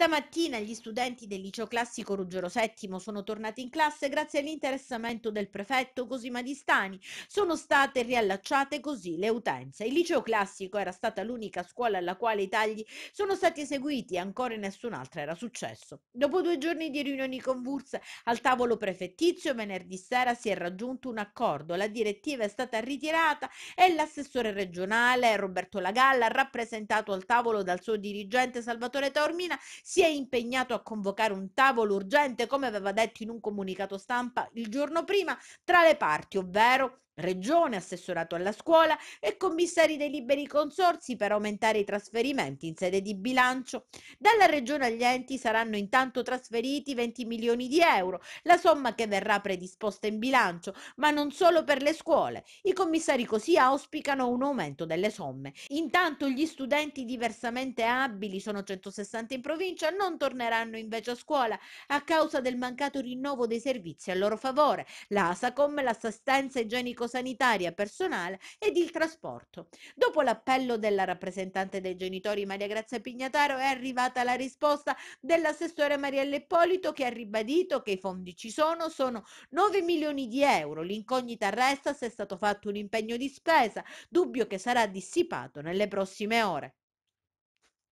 Stamattina gli studenti del liceo classico Ruggero VII sono tornati in classe grazie all'interessamento del prefetto Cosima Di Stani. Sono state riallacciate così le utenze. Il liceo classico era stata l'unica scuola alla quale i tagli sono stati eseguiti e ancora in nessun'altra era successo. Dopo due giorni di riunioni convulse al tavolo prefettizio, venerdì sera si è raggiunto un accordo. La direttiva è stata ritirata e l'assessore regionale Roberto Lagalla, rappresentato al tavolo dal suo dirigente Salvatore Taormina, si è impegnato a convocare un tavolo urgente, come aveva detto in un comunicato stampa il giorno prima, tra le parti, ovvero Regione, assessorato alla scuola e commissari dei liberi consorsi per aumentare i trasferimenti in sede di bilancio. Dalla Regione agli enti saranno intanto trasferiti 20 milioni di euro, la somma che verrà predisposta in bilancio, ma non solo per le scuole. I commissari così auspicano un aumento delle somme. Intanto gli studenti diversamente abili, sono 160 in provincia, non torneranno invece a scuola a causa del mancato rinnovo dei servizi a loro favore. La l'assistenza igienico sanitaria personale ed il trasporto. Dopo l'appello della rappresentante dei genitori Maria Grazia Pignataro è arrivata la risposta dell'assessore Mariella Ippolito che ha ribadito che i fondi ci sono, sono 9 milioni di euro. L'incognita resta se è stato fatto un impegno di spesa, dubbio che sarà dissipato nelle prossime ore.